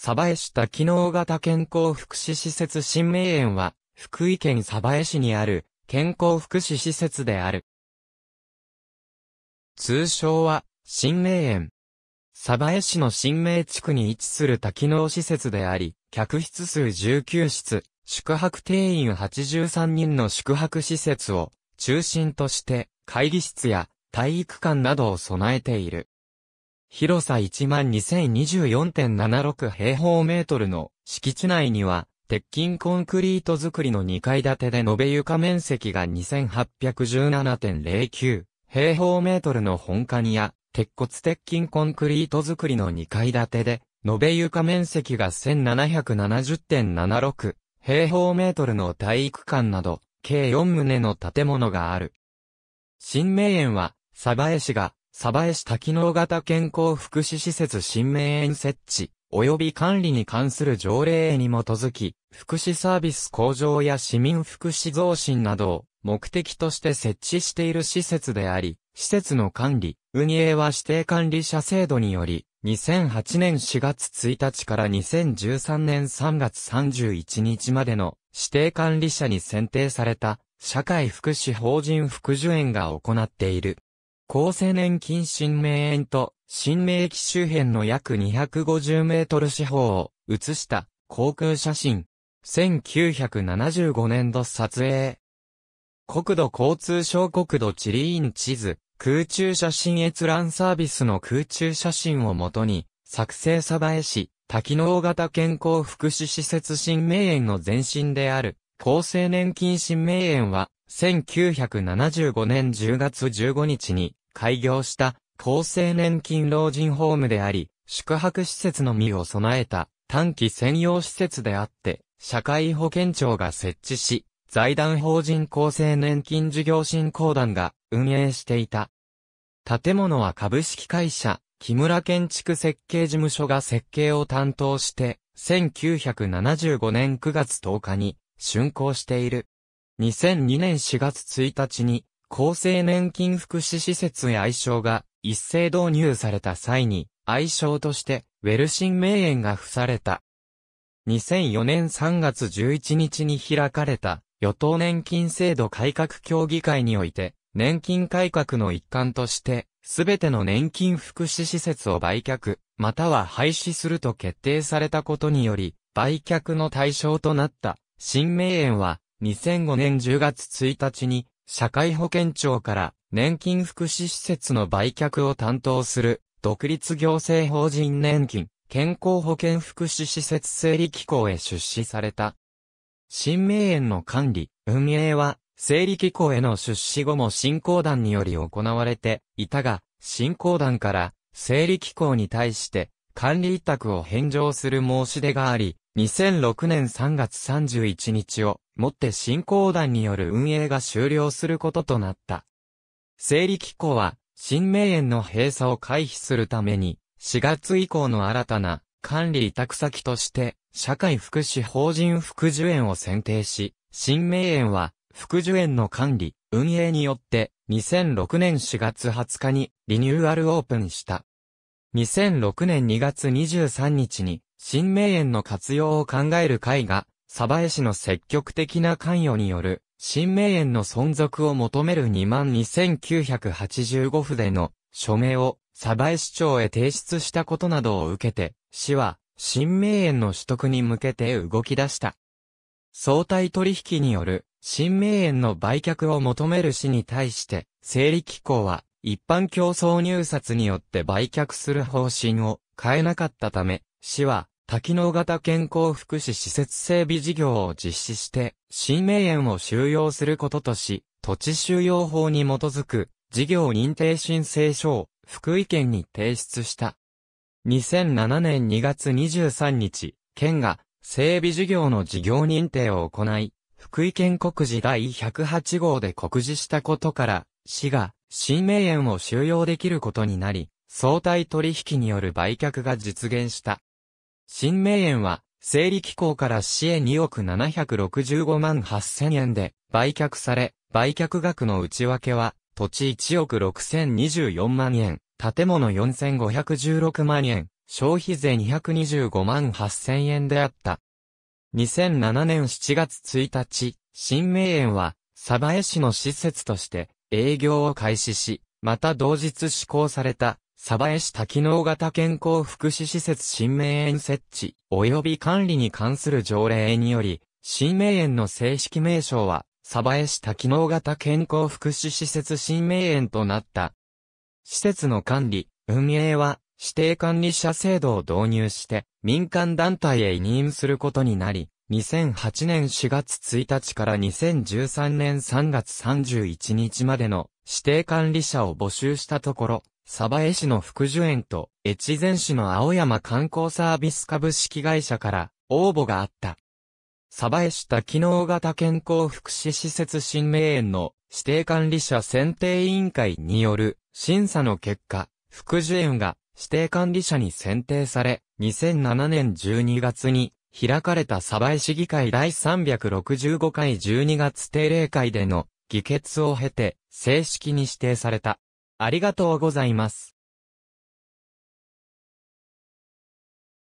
鯖江市多機能型健康福祉施設新名園は、福井県鯖江市にある健康福祉施設である。通称は、新名園。鯖江市の新名地区に位置する多機能施設であり、客室数19室、宿泊定員83人の宿泊施設を中心として、会議室や体育館などを備えている。広さ1 2 0 2 4 7 6平方メートルの敷地内には、鉄筋コンクリート造りの2階建てで延べ床面積が2817.09平方メートルの本館や、鉄骨鉄筋コンクリート造りの2階建てで、延べ床面積が1770.76平方メートルの体育館など、計4棟の建物がある。新名園は、鯖江市が鯖江市多能型健康福祉施設新名園設置、及び管理に関する条例に基づき、福祉サービス向上や市民福祉増進などを目的として設置している施設であり、施設の管理、運営は指定管理者制度により、2008年4月1日から2013年3月31日までの指定管理者に選定された社会福祉法人福寿園が行っている。厚生年金新名園と新名駅周辺の約250メートル四方を写した航空写真。1975年度撮影。国土交通省国土地理院地図、空中写真閲覧サービスの空中写真をもとに、作成鯖江市、多機能型健康福祉施設新名園の前身である、厚生年金新名園は、1975年10月15日に、開業した厚生年金老人ホームであり、宿泊施設のみを備えた短期専用施設であって、社会保険庁が設置し、財団法人厚生年金事業振興団が運営していた。建物は株式会社、木村建築設計事務所が設計を担当して、1975年9月10日に竣工している。2002年4月1日に厚生年金福祉施設へ愛称が一斉導入された際に、愛称として、ウェルシン名園が付された。2004年3月11日に開かれた、与党年金制度改革協議会において、年金改革の一環として、すべての年金福祉施設を売却、または廃止すると決定されたことにより、売却の対象となった、新名園は、2005年10月1日に、社会保険庁から年金福祉施設の売却を担当する独立行政法人年金健康保険福祉施設整理機構へ出資された。新名園の管理、運営は整理機構への出資後も振興団により行われていたが、振興団から整理機構に対して管理委託を返上する申し出があり、2006年3月31日をもって新興団による運営が終了することとなった。整理機構は、新名園の閉鎖を回避するために、4月以降の新たな管理委託先として、社会福祉法人福寿園を選定し、新名園は、福寿園の管理、運営によって、2006年4月20日にリニューアルオープンした。2006年2月23日に、新名園の活用を考える会が、鯖江市の積極的な関与による、新名園の存続を求める22,985府での署名を鯖江市長へ提出したことなどを受けて、市は新名園の取得に向けて動き出した。相対取引による新名園の売却を求める市に対して、整理機構は一般競争入札によって売却する方針を変えなかったため、市は、多機能型健康福祉施設整備事業を実施して、新名園を収容することとし、土地収容法に基づく、事業認定申請書を、福井県に提出した。2007年2月23日、県が、整備事業の事業認定を行い、福井県告示第108号で告示したことから、市が、新名園を収容できることになり、相対取引による売却が実現した。新名園は、整理機構から市へ2億765万8000円で売却され、売却額の内訳は、土地1億6024万円、建物4516万円、消費税225万8000円であった。2007年7月1日、新名園は、鯖江市の施設として営業を開始し、また同日施行された鯖江市多能型健康福祉施設新名園設置及び管理に関する条例により、新名園の正式名称は、鯖江市多能型健康福祉施設新名園となった。施設の管理、運営は、指定管理者制度を導入して、民間団体へ委任することになり、2008年4月1日から2013年3月31日までの指定管理者を募集したところ、鯖江市の福寿園と越前市の青山観光サービス株式会社から応募があった。鯖江市多機能型健康福祉施設新名園の指定管理者選定委員会による審査の結果、福寿園が指定管理者に選定され、2007年12月に開かれた鯖江市議会第365回12月定例会での議決を経て正式に指定された。ありがとうございます。